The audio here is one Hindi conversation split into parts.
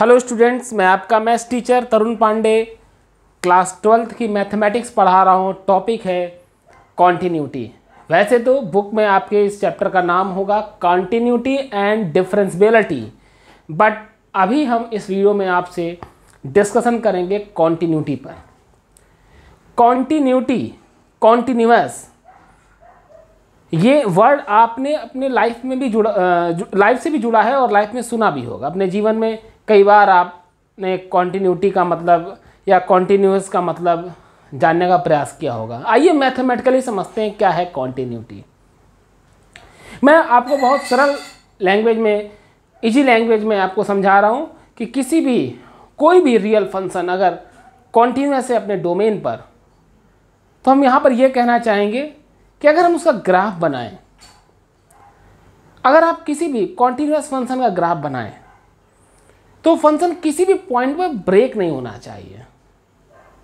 हेलो स्टूडेंट्स मैं आपका maths teacher Tarun Pandey class twelfth की मैथमेटिक्स पढ़ा रहा हूँ टॉपिक है कॉन्टीन्यूटी वैसे तो बुक में आपके इस चैप्टर का नाम होगा कॉन्टीन्यूटी एंड डिफ्रेंसबिलिटी बट अभी हम इस वीडियो में आपसे डिस्कशन करेंगे कॉन्टीन्यूटी पर कॉन्टीन्यूटी कॉन्टीन्यूस ये वर्ड आपने अपने लाइफ में भी जुड़ा लाइफ से भी जुड़ा है और लाइफ में सुना भी होगा अपने जीवन में कई बार आपने कॉन्टीन्यूटी का मतलब या कॉन्टीन्यूस का मतलब जानने का प्रयास किया होगा आइए मैथमेटिकली समझते हैं क्या है कॉन्टीन्यूटी मैं आपको बहुत सरल लैंग्वेज में इजी लैंग्वेज में आपको समझा रहा हूँ कि किसी भी कोई भी रियल फंक्शन अगर कॉन्टीन्यूस है अपने डोमेन पर तो हम यहाँ पर यह कहना चाहेंगे कि अगर हम उसका ग्राफ बनाएं अगर आप किसी भी कॉन्टीन्यूस फंक्शन का ग्राफ बनाएं तो फंक्शन किसी भी पॉइंट पर ब्रेक नहीं होना चाहिए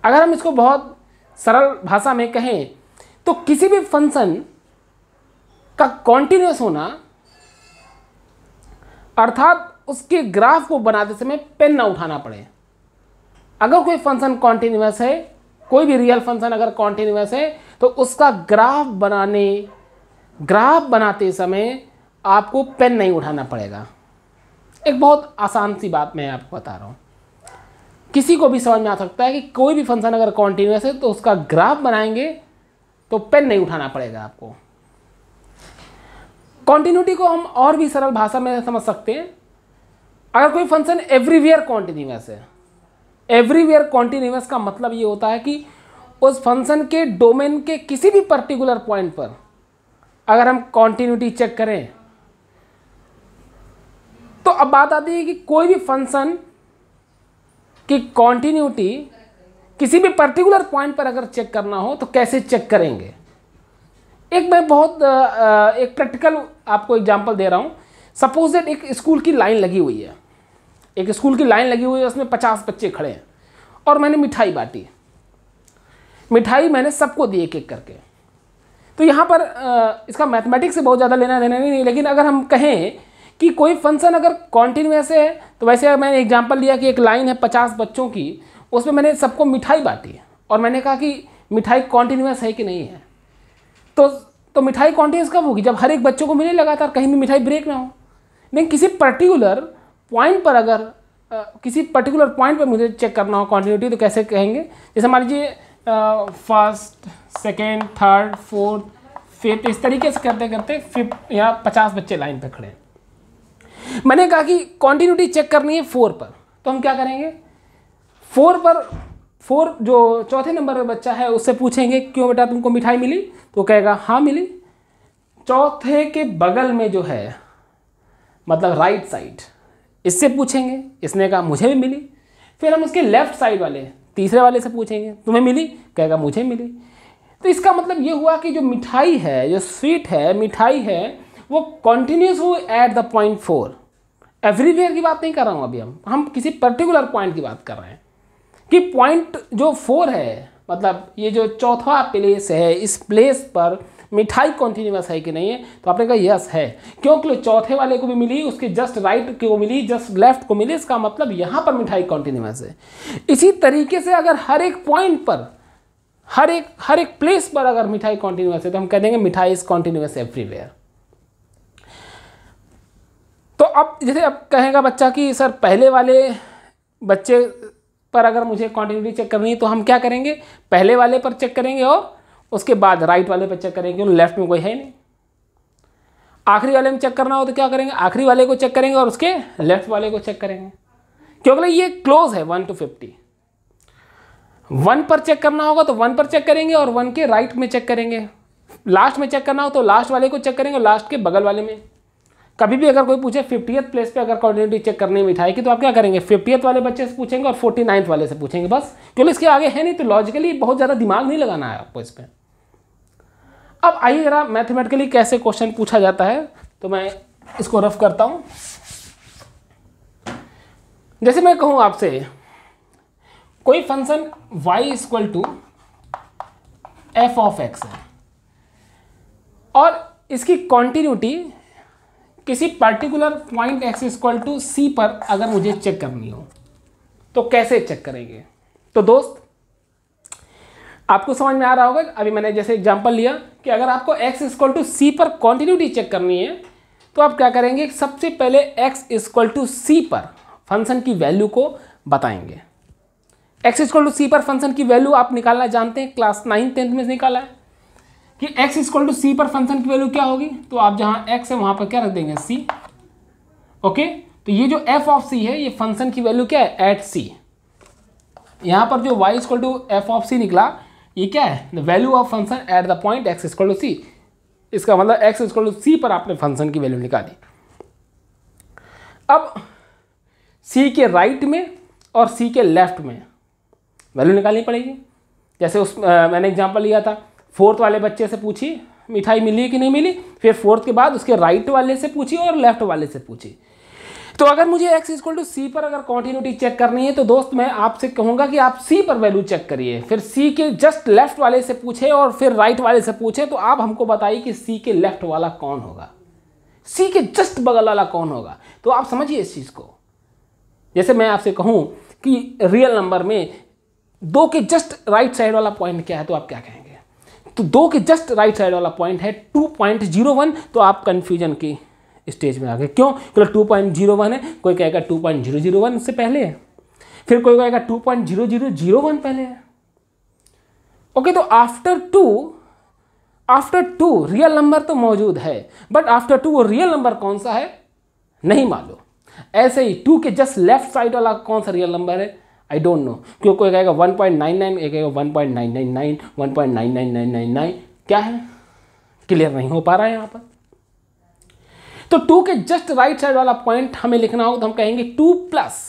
अगर हम इसको बहुत सरल भाषा में कहें तो किसी भी फंक्शन का कॉन्टिन्यूस होना अर्थात उसके ग्राफ को बनाते समय पेन ना उठाना पड़े अगर कोई फंक्शन कॉन्टिन्यूस है कोई भी रियल फंक्शन अगर कॉन्टिन्यूस है तो उसका ग्राफ बनाने ग्राफ बनाते समय आपको पेन नहीं उठाना पड़ेगा एक बहुत आसान सी बात मैं आपको बता रहा हूँ किसी को भी समझ में आ सकता है कि कोई भी फंक्शन अगर कॉन्टीन्यूस है तो उसका ग्राफ बनाएंगे तो पेन नहीं उठाना पड़ेगा आपको कॉन्टीन्यूटी को हम और भी सरल भाषा में समझ सकते हैं अगर कोई फंक्शन एवरीवेयर कॉन्टीन्यूस है एवरीवेयर कॉन्टीन्यूस का मतलब ये होता है कि उस फंक्शन के डोमेन के किसी भी पर्टिकुलर पॉइंट पर अगर हम कॉन्टीन्यूटी चेक करें अब बात आती है कि कोई भी फंक्शन की कॉन्टीन्यूटी किसी भी पर्टिकुलर पॉइंट पर अगर चेक करना हो तो कैसे चेक करेंगे एक मैं बहुत एक प्रैक्टिकल आपको एग्जांपल दे रहा हूँ सपोज दैट एक स्कूल की लाइन लगी हुई है एक स्कूल की लाइन लगी हुई है उसमें पचास बच्चे खड़े हैं और मैंने मिठाई बांटी मिठाई मैंने सबको दी एक एक करके तो यहाँ पर इसका मैथमेटिक्स से बहुत ज़्यादा लेना देना नहीं लेकिन अगर हम कहें कि कोई फंक्शन अगर कॉन्टिन्यूस है तो वैसे मैंने एग्जाम्पल लिया कि एक लाइन है पचास बच्चों की उसमें मैंने सबको मिठाई बांटी और मैंने कहा कि मिठाई कॉन्टिन्यूस है कि नहीं है तो तो मिठाई कॉन्टिन्यूस कब होगी जब हर एक बच्चों को मिले लगातार कहीं भी मिठाई ब्रेक ना हो लेकिन किसी पर्टिकुलर पॉइंट पर अगर आ, किसी पर्टिकुलर पॉइंट पर मुझे चेक करना हो कॉन्टिन्यूटी तो कैसे कहेंगे जैसे मान लीजिए first second third fourth fifth इस तरीके से करते करते फिफ्थ या पचास बच्चे लाइन पर खड़े हैं मैंने कहा कि कॉन्टीन्यूटी चेक करनी है फोर पर तो हम क्या करेंगे फोर पर फोर जो चौथे नंबर पर बच्चा है उससे पूछेंगे क्यों बेटा तुमको मिठाई मिली तो कहेगा हाँ मिली चौथे के बगल में जो है मतलब राइट साइड इससे पूछेंगे इसने कहा मुझे भी मिली फिर हम उसके लेफ्ट साइड वाले तीसरे वाले से पूछेंगे तुम्हें मिली कहेगा मुझे मिली तो इसका मतलब ये हुआ कि जो मिठाई है जो स्वीट है मिठाई है वो कॉन्टिन्यूस हो at the point four everywhere की बात नहीं कर रहा हूँ अभी हम हम किसी पर्टिकुलर पॉइंट की बात कर रहे हैं कि पॉइंट जो फोर है मतलब ये जो चौथा प्लेस है इस प्लेस पर मिठाई कॉन्टिन्यूस है कि नहीं है तो आपने कहा यस है क्योंकि चौथे वाले को भी मिली उसके जस्ट राइट को मिली जस्ट लेफ्ट को मिली इसका मतलब यहाँ पर मिठाई कॉन्टिन्यूस है इसी तरीके से अगर हर एक पॉइंट पर हर एक हर एक प्लेस पर अगर मिठाई कॉन्टिन्यूस है तो हम कह देंगे मिठाई इज कॉन्टिन्यूस एवरीवेयर तो अब जैसे अब कहेगा बच्चा कि सर पहले वाले बच्चे पर अगर मुझे कॉन्टिन्यूटी चेक करनी है तो हम क्या करेंगे पहले वाले पर चेक करेंगे और उसके बाद राइट वाले पर चेक करेंगे लेफ्ट में कोई है नहीं आखिरी वाले में चेक करना हो तो क्या करेंगे आखिरी वाले को चेक करेंगे और उसके लेफ्ट वाले को चेक करेंगे क्योंकि ये क्लोज है वन टू फिफ्टी वन पर चेक करना होगा तो वन पर चेक करेंगे और वन के राइट में चेक करेंगे लास्ट में चेक करना हो तो लास्ट वाले को चेक करेंगे और लास्ट के बगल वाले में कभी भी अगर कोई पूछे फिफ्टियथ प्लेस पे अगर कॉन्टिन्यूटी चेक में मिठाई की तो आप क्या करेंगे फिफ्टियथ वाले बच्चे से पूछेंगे और फोर्टी नाइन्थ वाले से पूछेंगे बस क्योंकि इसके आगे है नहीं तो लॉजिकली बहुत ज़्यादा दिमाग नहीं लगाना है आपको इस पर अब आइए जरा मैथमेटिकली कैसे क्वेश्चन पूछा जाता है तो मैं इसको रफ करता हूँ जैसे मैं कहूँ आपसे कोई function Y equal to F of X है और इसकी कॉन्टीन्यूटी किसी particular point X equal to सी पर अगर मुझे चेक करनी हो तो कैसे चेक करेंगे तो दोस्त आपको समझ में आ रहा होगा अभी मैंने जैसे एग्जांपल लिया कि अगर आपको एक्स इक्वल टू सी पर कॉन्टीन्यूटी चेक करनी है तो आप क्या करेंगे सबसे पहले एक्स इक्वल टू सी पर फंक्शन की वैल्यू को बताएंगे एक्स इक्वल टू सी पर फंक्शन की वैल्यू आप निकालना जानते हैं क्लास नाइन टेंथ में निकाला है कि x इक्वल टू सी पर फंक्शन की वैल्यू क्या होगी तो आप जहां x है वहां पर क्या रख देंगे c ओके तो ये जो f ऑफ c है ये फंक्शन की वैल्यू क्या है एट c यहां पर जो y equal to F of C निकला ये क्या है the value of function at the point x equal to C इसका मतलब x इक्वल टू सी पर आपने फंक्शन की वैल्यू निकाली अब c के राइट right में और c के लेफ्ट में वैल्यू निकालनी पड़ेगी जैसे उस आ, मैंने एग्जाम्पल लिया था फोर्थ वाले बच्चे से पूछी मिठाई मिली कि नहीं मिली फिर फोर्थ के बाद उसके राइट वाले से पूछी और लेफ्ट वाले से पूछी तो अगर मुझे एक्स इक्वल टू सी पर अगर कॉन्टीन्यूटी चेक करनी है तो दोस्त मैं आपसे कहूंगा कि आप सी पर वैल्यू चेक करिए फिर सी के जस्ट लेफ्ट वाले से पूछे और फिर राइट वाले से पूछे तो आप हमको बताइए कि सी के लेफ्ट वाला कौन होगा सी के जस्ट बगल वाला कौन होगा तो आप समझिए इस चीज़ को जैसे मैं आपसे कहूँ कि रियल नंबर में दो के जस्ट राइट साइड वाला पॉइंट क्या है तो आप क्या कहेंगे तो दो के जस्ट राइट साइड वाला पॉइंट है टू पॉइंट जीरो वन तो आप कन्फ्यूजन की स्टेज में आ गए क्यों क्योंकि टू पॉइंट जीरो वन है कोई कहेगा two point zero zero one से पहले है फिर कोई कहेगा two point zero zero zero one पहले है ओके तो after two after two real number तो मौजूद है बट आफ्टर टू वो रियल नंबर कौन सा है नहीं मालूम ऐसे ही टू के जस्ट लेफ्ट साइड वाला कौन सा रियल नंबर है आई डोंट नो क्यों कोई कहेगा वन पॉइंट नाइन नाइन एक कहेगा one point nine nine nine one point nine nine nine nine nine क्या है क्लियर नहीं हो पा रहा है यहाँ पर तो टू के जस्ट राइट साइड वाला पॉइंट हमें लिखना होगा तो हम कहेंगे टू प्लस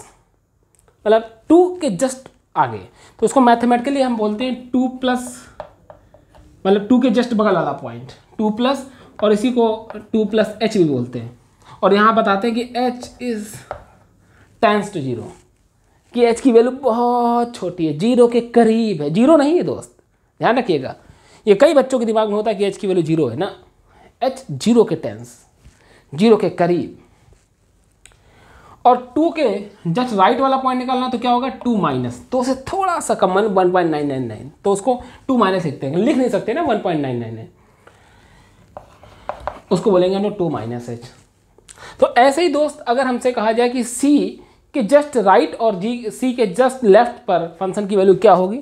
मतलब टू के जस्ट आगे तो उसको मैथमेटिकली हम बोलते हैं टू प्लस मतलब टू के जस्ट बगल वाला पॉइंट टू प्लस और इसी को टू प्लस एच भी बोलते हैं और यहाँ बताते हैं कि h is tends to zero कि एच की वैल्यू बहुत छोटी है जीरो के करीब है जीरो नहीं है दोस्त ध्यान रखिएगा ये कई बच्चों के दिमाग में होता है कि एच की वैल्यू जीरो है ना एच जीरो के टेंस जीरो के करीब और टू के जस्ट राइट वाला पॉइंट निकालना तो क्या होगा टू माइनस तो उसे थोड़ा सा कम one point nine nine nine तो उसको टू माइनस लिखते हैं लिख नहीं सकते ना one point nine nine nine उसको बोलेंगे हम लोग टू माइनस एच तो ऐसे ही दोस्त अगर हमसे कहा जाए कि सी के जस्ट राइट और जी सी के जस्ट लेफ्ट पर फंक्शन की वैल्यू क्या होगी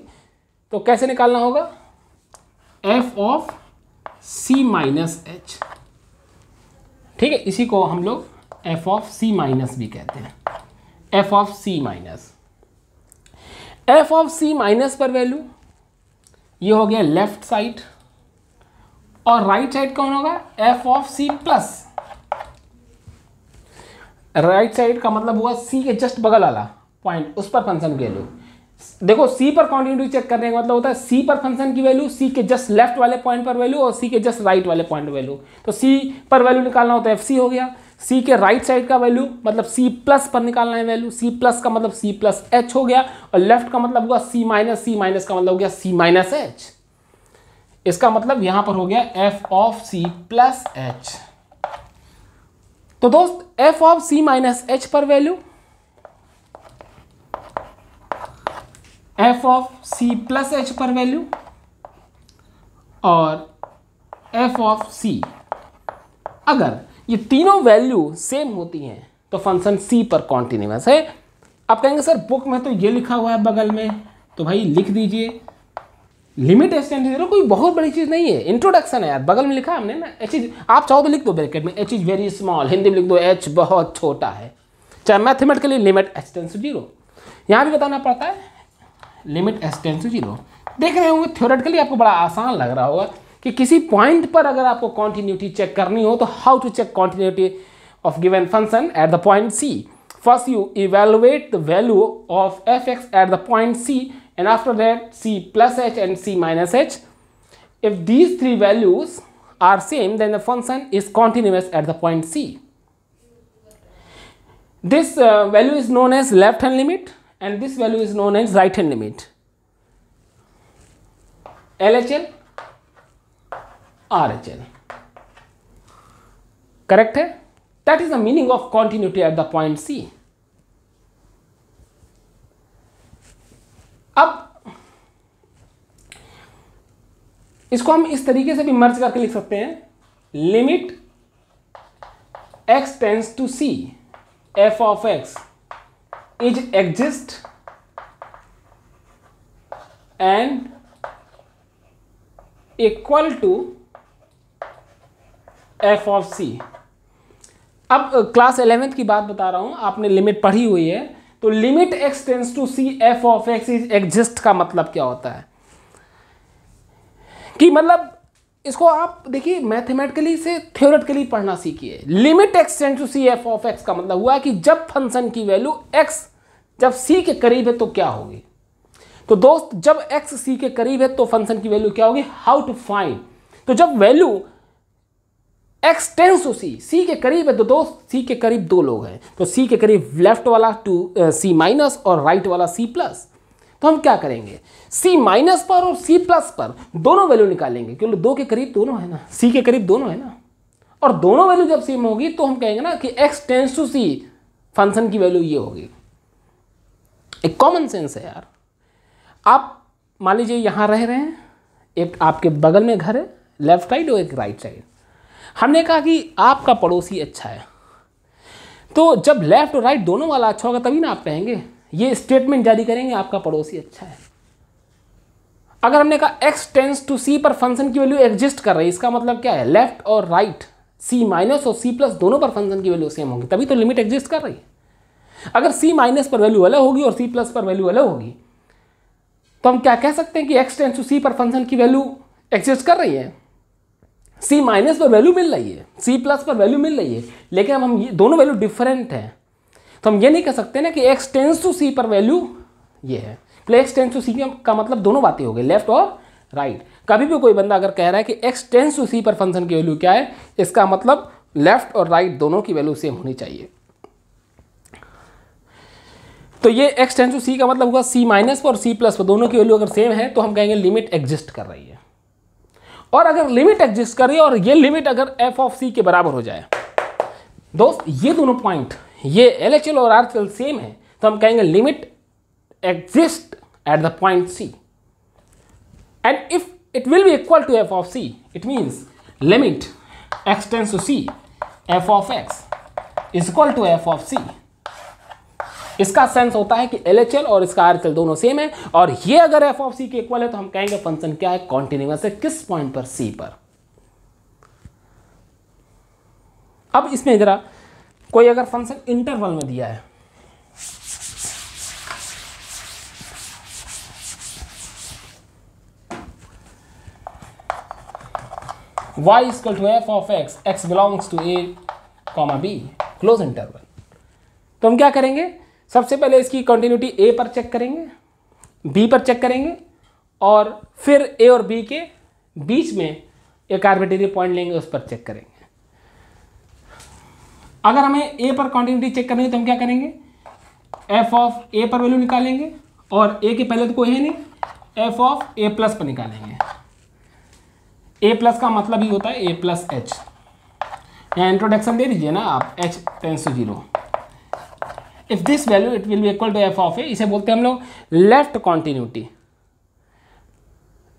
तो कैसे निकालना होगा f of c minus H ठीक है इसी को हम लोग एफ ऑफ सी माइनस भी कहते हैं f of c minus f of c minus पर वैल्यू ये हो गया लेफ्ट साइड और राइट साइड कौन होगा f of c plus right side का मतलब हुआ सी के जस्ट बगल वाला पॉइंट उस पर फंक्शन की वैल्यू देखो सी पर कॉन्टिन्यूटी चेक करने का मतलब होता है सी पर फंक्शन की वैल्यू सी के जस्ट लेफ्ट वाले पॉइंट पर वैल्यू और सी के जस्ट राइट वाले पॉइंट वैल्यू तो सी पर वैल्यू निकालना होता है एफ सी हो गया सी के राइट साइड का वैल्यू मतलब सी प्लस पर निकालना है वैल्यू सी प्लस का मतलब सी प्लस एच हो गया और लेफ्ट का मतलब हुआ सी माइनस सी माइनस का मतलब हो गया सी माइनस एच इसका मतलब यहां पर हो गया f of c plus h तो दोस्त f of c minus h पर value f of c plus h पर वैल्यू और एफ ऑफ सी अगर ये तीनों वैल्यू सेम होती हैं तो फंक्शन सी पर कॉन्टिन्यूस है आप कहेंगे सर बुक में तो ये लिखा हुआ है बगल में तो भाई लिख दीजिए लिमिट एच टेन जीरो कोई बहुत बड़ी चीज़ नहीं है इंट्रोडक्शन है यार बगल में लिखा हमने ना एच इज आप चाहो तो लिख दो ब्रैकेट में h is very small Hindi में लिख दो एच बहुत छोटा है चाहे लिए लिमिट एच टू जीरो यहाँ भी बताना पड़ता है लिमिट एच टू जीरो देख रहे होंगे थ्योरेटिकली आपको बड़ा आसान लग रहा होगा कि किसी पॉइंट पर अगर आपको कॉन्टीन्यूटी चेक करनी हो तो how to check continuity of given function at the point c first you evaluate the value of f x at the point c and after that C plus H and C minus H. If these three values are same then the function is continuous at the point C. This uh, value is known as left hand limit and this value is known as right hand limit. LHL, RHL. Correct? That is the meaning of continuity at the point C. अब इसको हम इस तरीके से भी मर्ज करके लिख सकते हैं limit x tends to c f of x is exist and equal to F of c अब क्लास एलेवेंथ की बात बता रहा हूं आपने लिमिट पढ़ी हुई है तो limit x tends to c f of x is exist का मतलब क्या होता है कि मतलब इसको आप देखिए मैथमेटिकली से थ्योरेटिकली पढ़ना सीखिए limit x tends to c f of x का मतलब हुआ कि जब फंक्शन की वैल्यू एक्स जब सी के करीब है तो क्या होगी तो दोस्त जब एक्स सी के करीब है तो फंक्शन की वैल्यू क्या होगी हाउ टू फाइंड तो जब value x tends to c c के करीब है तो दो सी के करीब दो लोग हैं तो सी के करीब लेफ्ट वाला टू सी माइनस और राइट वाला सी प्लस तो हम क्या करेंगे सी माइनस पर और सी प्लस पर दोनों वैल्यू निकालेंगे क्योंकि दो के करीब दोनों है ना सी के करीब दोनों है ना और दोनों वैल्यू जब सेम होगी तो हम कहेंगे ना कि x tends to c function की वैल्यू ये होगी एक कॉमन सेंस है यार आप मान लीजिए यहां रह रहे हैं एक आपके बगल में घर है लेफ्ट साइड और एक राइट साइड हमने कहा कि आपका पड़ोसी अच्छा है तो जब लेफ़्ट और राइट दोनों वाला अच्छा होगा तभी ना आप कहेंगे ये स्टेटमेंट जारी करेंगे आपका पड़ोसी अच्छा है अगर हमने कहा एक्स टेंस टू सी पर फंक्शन की वैल्यू एग्जिस्ट कर रही है इसका मतलब क्या है लेफ्ट और राइट सी माइनस और सी प्लस दोनों पर फंक्शन की वैल्यू सेम होगी तभी तो लिमिट एग्जिस्ट कर रही है अगर सी माइनस पर वैल्यू अलग होगी और सी प्लस पर वैल्यू अलग होगी तो हम क्या कह सकते हैं कि एक्स टेंस टू सी पर फंक्शन की वैल्यू एग्जिस्ट कर रही है सी माइनस पर वैल्यू मिल रही है सी प्लस पर वैल्यू मिल रही है लेकिन अब हम ये दोनों वैल्यू डिफरेंट हैं तो हम ये नहीं कह सकते ना कि एक्स टेंस टू सी पर वैल्यू ये है प्ले एक्स टेंस टू सी का मतलब दोनों बातें हो गई लेफ्ट और राइट right. कभी भी कोई बंदा अगर कह रहा है कि एक्स टेंस टू सी पर फंक्शन की वैल्यू क्या है इसका मतलब लेफ्ट और राइट right दोनों की वैल्यू सेम होनी चाहिए तो ये एक्स टेंस टू सी का मतलब हुआ सी माइनस पर और सी प्लस पर दोनों की वैल्यू अगर सेम है तो हम कहेंगे लिमिट एग्जिस्ट कर रही है और अगर लिमिट एग्जिस्ट करे और ये लिमिट अगर एफ ऑफ सी के बराबर हो जाए दोस्त ये दोनों पॉइंट ये एल एच एल और आर एल सेम है तो हम कहेंगे limit exist at the point c and if it will be equal to F of c it means limit x tends to c f of x is equal to F of c इसका सेंस होता है कि एल और इसका आर दोनों सेम है और ये अगर एफ ऑफ सी के इक्वल है तो हम कहेंगे फंक्शन क्या है कॉन्टिन्यूस है किस पॉइंट पर सी पर अब इसमें जरा कोई अगर फंक्शन इंटरवल में दिया है y equal to F of x x belongs to a comma b close interval तो हम क्या करेंगे सबसे पहले इसकी कंटिन्यूटी ए पर चेक करेंगे बी पर चेक करेंगे और फिर ए और बी के बीच में एक आर्बिटरी पॉइंट लेंगे उस पर चेक करेंगे अगर हमें ए पर कॉन्टिन्यूटी चेक करनी है तो हम क्या करेंगे एफ ऑफ ए पर वैल्यू निकालेंगे और ए के पहले तो कोई है नहीं एफ ऑफ ए प्लस पर निकालेंगे ए प्लस का मतलब ही होता है ए प्लस एच या इंट्रोडक्शन दे दीजिए ना आप h tends to zero if this value it will be equal to F of a इसे बोलते हैं हम लोग लेफ्ट कॉन्टिन्यूटी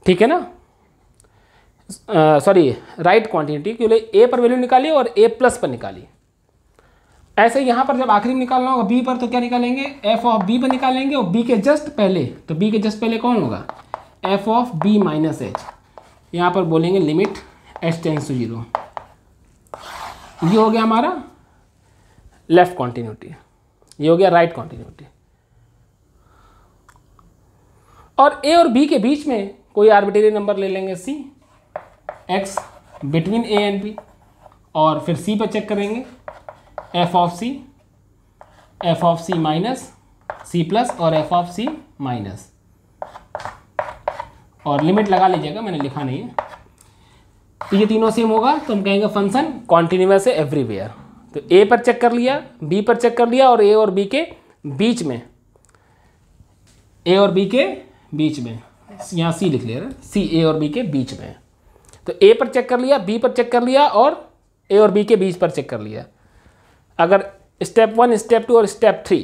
ठीक है ना सॉरी राइट कॉन्टिन्यूटी क्योंकि ए पर वैल्यू निकाली और ए प्लस पर निकाली ऐसे यहाँ पर जब आखिरी में निकालना होगा बी पर तो क्या निकालेंगे एफ ऑफ बी पर निकालेंगे और बी के जस्ट पहले तो बी के जस्ट पहले कौन होगा f of b minus h यहाँ पर बोलेंगे limit h tends to zero ये हो गया हमारा लेफ्ट कॉन्टिन्यूटी ये हो गया राइट कॉन्टिन्यूटी और ए और बी के बीच में कोई आर्बिटरी नंबर ले लेंगे c x between a and b और फिर सी पर चेक करेंगे f of c f of c minus c plus और एफ ऑफ सी माइनस और लिमिट लगा लीजिएगा मैंने लिखा नहीं है तो ये तीनों सेम होगा तो हम कहेंगे फंक्शन कॉन्टिन्यूस है एवरीवेयर तो ए पर चेक कर लिया बी पर चेक कर लिया और ए और बी के बीच में ए और बी के बीच में यहाँ सी लिख लिया सी ए और बी के बीच में तो ए पर चेक कर लिया बी पर चेक कर लिया और ए और बी के बीच पर चेक कर लिया अगर स्टेप वन स्टेप टू और स्टेप थ्री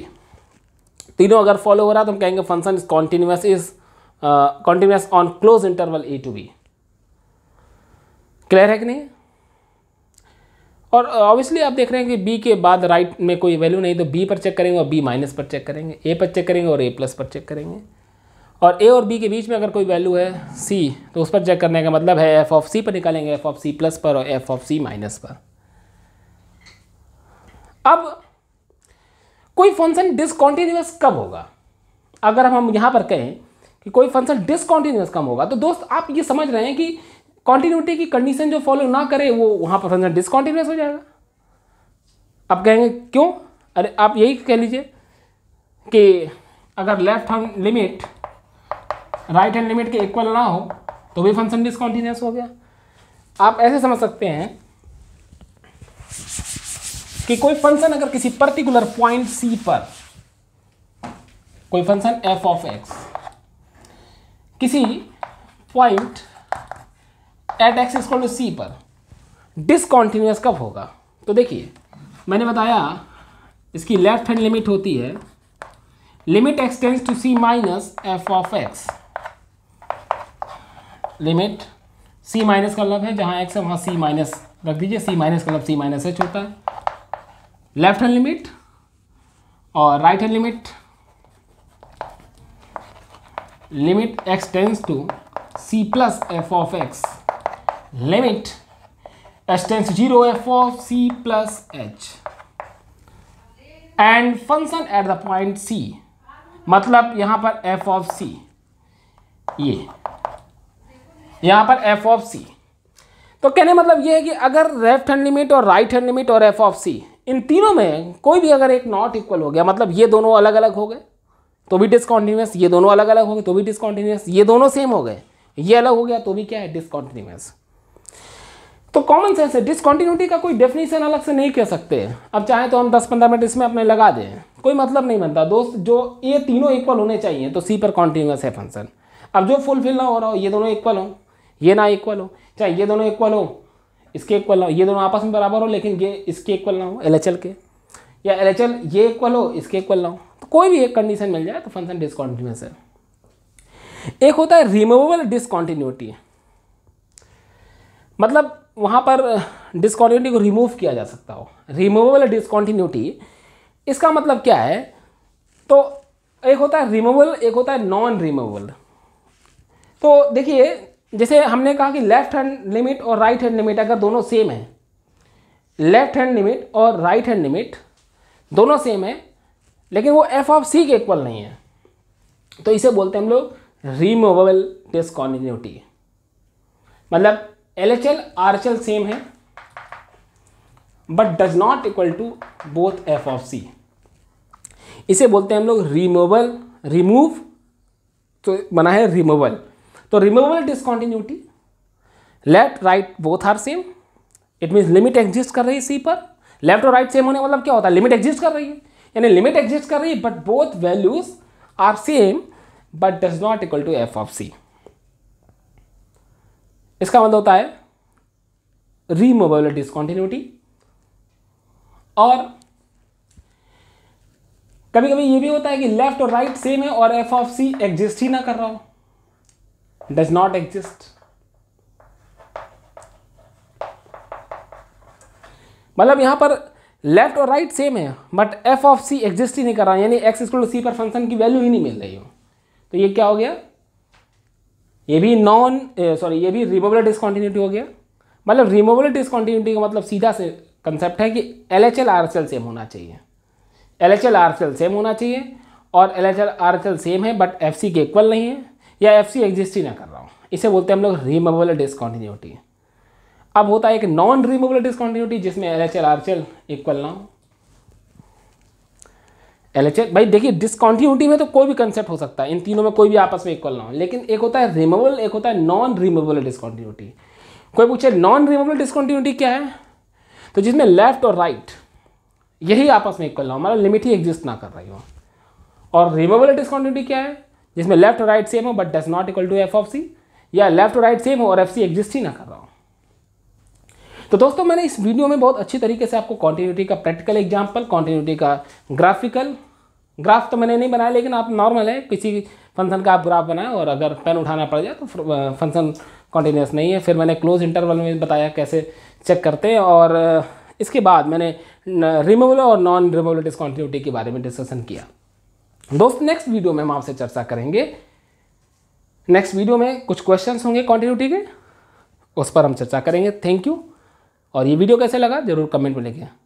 तीनों अगर फॉलो हो रहा तो हम कहेंगे function is continuous is continuous on close interval a to b clear है कि नहीं और ऑब्वियसली आप देख रहे हैं कि बी के बाद राइट में कोई वैल्यू नहीं तो बी पर चेक करेंगे और बी माइनस पर चेक करेंगे ए पर चेक करेंगे और ए प्लस पर चेक करेंगे और ए और बी के बीच में अगर कोई वैल्यू है सी तो उस पर चेक करने का मतलब है एफ ऑफ सी पर निकालेंगे एफ ऑफ सी प्लस पर और एफ ऑफ सी माइनस पर अब कोई फंक्शन डिसकॉन्टीन्यूस कब होगा अगर हम यहाँ पर कहें कि कोई फंक्शन डिसकॉन्टीन्यूस कम होगा तो दोस्त आप ये समझ रहे हैं कि कॉन्टीन्यूटी की कंडीशन जो फॉलो ना करे वो वहाँ पर समझना डिसकॉन्टीन्यूस हो जाएगा आप कहेंगे क्यों अरे आप यही कह लीजिए कि अगर left hand limit right hand limit के इक्वल ना हो तो भी फंक्शन डिसकॉन्टीन्यूस हो गया आप ऐसे समझ सकते हैं कि कोई फंक्शन अगर किसी पर्टिकुलर पॉइंट सी पर कोई फंक्शन एफ ऑफ एक्स किसी point at x is to सी पर डिसकॉन्टिन्यूस कब होगा तो देखिए मैंने बताया इसकी लेफ्ट हैंड लिमिट होती है limit x tends to c minus f of x limit c minus का मतलब है जहां एक्स है वहां सी माइनस रख दीजिए सी माइनस का मतलब सी माइनस एच होता है लेफ्ट हैंड लिमिट और right hand limit limit x tends to c plus f of x limit h tends to 0 मतलब f of c plus h and function at the point c मतलब यहां पर एफ ऑफ सी ये यहां पर एफ ऑफ सी तो कहने मतलब ये है कि अगर लेफ्ट हैंड लिमिट और राइट हैंड लिमिट और एफ ऑफ सी इन तीनों में कोई भी अगर एक नॉट इक्वल हो गया मतलब ये दोनों अलग अलग हो गए तो भी डिसकॉन्टिन्यूस ये दोनों अलग अलग हो गए तो भी डिसकॉन्टिन्यूस ये दोनों सेम हो गए ये अलग हो गया तो भी क्या है डिसकॉन्टिन्यूस तो कॉमन सेंस है डिसकॉन्टिन्यूटी का कोई डेफिनेशन अलग से नहीं कह सकते अब चाहे तो हम 10-15 मिनट इसमें अपने लगा दें कोई मतलब नहीं बनता दोस्त जो ये तीनों इक्वल होने चाहिए तो सी पर कॉन्टिन्यूस है फंक्शन अब जो फुलफिल ना हो रहा हो ये दोनों इक्वल हो ये ना इक्वल हो चाहे ये दोनों इक्वल हो इसके इक्वल ना हो ये दोनों आपस में बराबर हो लेकिन ये इसके इक्वल ना हो एल के या एल ये इक्वल हो इसके इक्वल ना हो तो कोई भी एक कंडीशन मिल जाए तो फंक्शन डिसकॉन्टिन्यूस है एक होता है रिमूवेबल डिसकॉन्टिन्यूटी मतलब वहाँ पर डिसकॉन्टीन्यूटी को रिमूव किया जा सकता हो रिमूवेबल डिसकॉन्टीन्यूटी इसका मतलब क्या है तो एक होता है रिमूवल एक होता है नॉन रिमूवल तो देखिए जैसे हमने कहा कि लेफ्ट हैंड लिमिट और राइट हैंड लिमिट अगर दोनों सेम है लेफ्ट हैंड लिमिट और राइट हैंड लिमिट दोनों सेम है लेकिन वो एफ ऑफ सी के इक्वल नहीं है तो इसे बोलते हैं हम लोग रिमूवेबल डिसकॉन्टीन्यूटी मतलब L H L R H L same है but does not equal to both f of c इसे बोलते हैं हम लोग रिमूवल रिमूव तो बना है रिमूवल तो removal discontinuity left right both are same it means limit exist कर रही है सी पर लेफ्ट और राइट सेम होने मतलब क्या होता है लिमिट एग्जिस्ट कर रही है यानी लिमिट एग्जिस्ट कर रही है but both values are same but does not equal to F of c इसका मतलब होता है रीमोबल डिसकॉन्टिन्यूटी और कभी कभी ये भी होता है कि लेफ्ट और राइट सेम है और एफ ऑफ सी एग्जिस्ट ही ना कर रहा हो डज नॉट एग्जिस्ट मतलब यहां पर लेफ्ट और राइट सेम है but f of c exist ही नहीं कर रहा यानी एक्स स्क्ल सी पर फंक्शन की वैल्यू ही नहीं मिल रही हो तो ये क्या हो गया ये भी नॉन सॉरी ये भी रिमोबल डिसकॉन्टिन्यूटी हो गया मतलब रिमोबल डिसकॉन्टिन्यूटी का मतलब सीधा से कंसेप्ट है कि L H L R L same होना चाहिए L H L R L same होना चाहिए और L H L R L same है बट एफ सी के इक्वल नहीं है या एफ सी एग्जिस्ट ही ना कर रहा हूँ इसे बोलते हैं हम लोग रिमोबल डिसकॉन्टिन्यूटी अब होता है एक नॉन रिमोबल डिसकॉन्टिन्यूटी जिसमें L H L R H L equal ना हो एल भाई देखिए डिस्कॉन्टिन्यूटी में तो कोई भी कंसेप्ट हो सकता है इन तीनों में कोई भी आपस में इक्वल ना हो लेकिन एक होता है रिमूवल एक होता है नॉन रिमूवल डिस्कॉन्टिन्यूटी कोई पूछे नॉन रिमूवल डिस्कॉन्टिन्यूटी क्या है तो जिसमें लेफ्ट और राइट यही आपस में इक्वल ना हो हमारा लिमिट ही एग्जिस्ट ना कर रही हो और रिमूवल डिस्कॉन्टिन्यूटी क्या है जिसमें लेफ्ट और राइट सेम हो but does not equal to F of c या लेफ्ट और राइट सेम हो और एफ सी एग्जिस्ट ही ना कर रहा हो तो दोस्तों मैंने इस वीडियो में बहुत अच्छी तरीके से आपको कॉन्टीन्यूटी का प्रैक्टिकल एग्जाम्पल कॉन्टीन्यूटी का ग्राफिकल ग्राफ तो मैंने नहीं बनाया लेकिन आप नॉर्मल है किसी फंक्शन का आप ग्राफ बनाएं और अगर पेन उठाना पड़ जाए तो फंक्शन कॉन्टीन्यूस नहीं है फिर मैंने क्लोज इंटरवल में बताया कैसे चेक करते हैं और इसके बाद मैंने रिमूवल और नॉन रिमूवल डिसकॉन्टीन्यूटी के बारे में डिस्कशन किया दोस्त नेक्स्ट वीडियो में हम आपसे चर्चा करेंगे नेक्स्ट वीडियो में कुछ क्वेश्चंस होंगे कॉन्टीन्यूटी के उस पर हम चर्चा करेंगे थैंक यू और ये वीडियो कैसे लगा ज़रूर कमेंट में लिखें